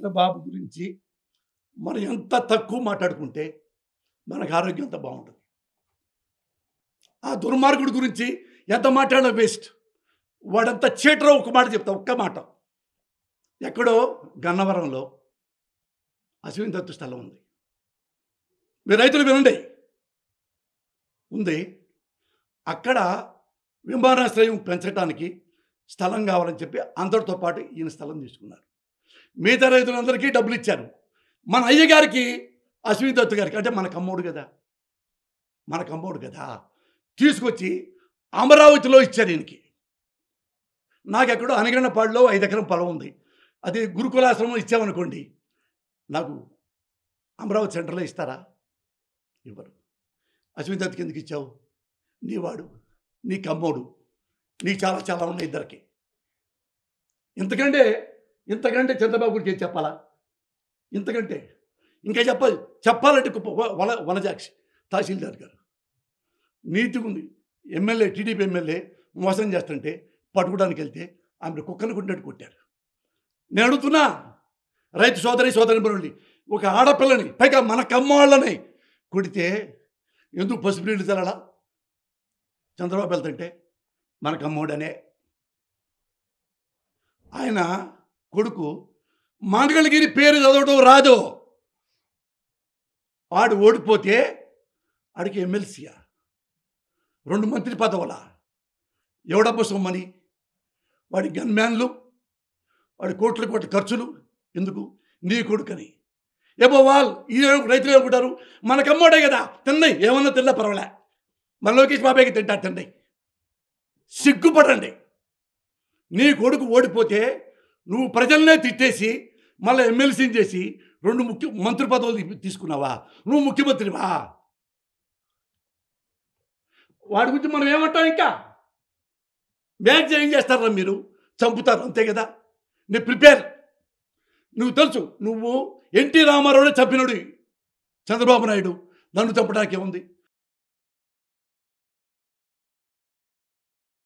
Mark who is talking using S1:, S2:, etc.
S1: చంద్రబాబు గురించి మనం ఎంత తక్కువ మాట్లాడుకుంటే మనకు ఆరోగ్యం అంత బాగుంటుంది ఆ దుర్మార్గుడి గురించి ఎంత మాట్లాడినా వేస్ట్ వాడంతా చీటరో ఒక మాట చెప్తా ఒక్క మాట ఎక్కడో గన్నవరంలో అశ్విని దత్తు స్థలం ఉంది మీ రైతులు వినండి ఉంది అక్కడ విమానాశ్రయం పెంచడానికి స్థలం కావాలని చెప్పి అందరితో పాటు ఈయన స్థలం తీసుకున్నారు మిగతా రైతులందరికీ డబ్బులు ఇచ్చారు మన అయ్యగారికి అశ్విని దత్తు గారికి అంటే మన కమ్మోడు కదా మన కమ్మోడు కదా తీసుకొచ్చి అమరావతిలో ఇచ్చారు ఈయనకి ఎక్కడో అనగనపాడులో ఐదు ఎకరం పొలం ఉంది అది గురుకులాశ్రమం ఇచ్చామనుకోండి నాకు అమరావతి సెంటర్లో ఇస్తారా ఇవ్వరు అశ్విని దత్తు కిందకి ఇచ్చావు నీవాడు నీ కమ్మోడు నీకు చాలా చాలా ఉన్నాయి ఇద్దరికి ఎందుకంటే ఇంతకంటే చంద్రబాబు గురించి ఏం చెప్పాలా ఇంతకంటే ఇంకా చెప్పాలి చెప్పాలంటే వన వనజాక్షి తహసీల్దార్ గారు నీతిగా ఉంది ఎమ్మెల్యే టీడీపీ ఎమ్మెల్యే మోసం చేస్తుంటే పట్టుకోవడానికి వెళ్తే ఆమె కుక్కను కొట్టినట్టు కొట్టారు నేను అడుగుతున్నా రైతు సోదరి సోదరి బరువుని ఒక ఆడపిల్లని పైగా మన కమ్మాళ్ళని కొడితే ఎందుకు పసుపు నీళ్ళు తెలడా చంద్రబాబు వెళ్తుంటే మన కమ్మోడనే ఆయన కొడుకు మంగళగిరి పేరు చదవడం రాదు వాడు ఓడిపోతే ఆడికి ఎమ్మెల్సీయా రెండు మంత్రి పదవుల ఎవడబ్బ సొమ్మని వాడి గన్మ్యాన్లు వాడి కోట్ల కోట్ల ఖర్చులు ఎందుకు నీ కొడుకని ఏమో వాళ్ళు ఈ రైతులు ఏమనుకుంటారు మనకమ్మోడే కదా తిన్నాయి ఏమన్నా తిన్నా పర్వాలే మన లోకేష్ బాబాయ్కి తింటారు తిన్నాయి సిగ్గుపడండి నీ కొడుకు ఓడిపోతే నువ్వు ప్రజలనే తిట్టేసి మళ్ళీ ఎమ్మెల్సీని చేసి రెండు ముఖ్య మంత్రి పదవులు తీసుకున్నావా నువ్వు ముఖ్యమంత్రివా వాడి గురించి మనం ఏమంటాం ఇంకా మ్యాచ్ ఏం చేస్తారా మీరు చంపుతారు అంతే కదా నీ ప్రిపేర్ నువ్వు తెలుసు నువ్వు ఎన్టీ రామారావునే చంపినడు చంద్రబాబు నాయుడు నన్ను చంపడానికి ఏముంది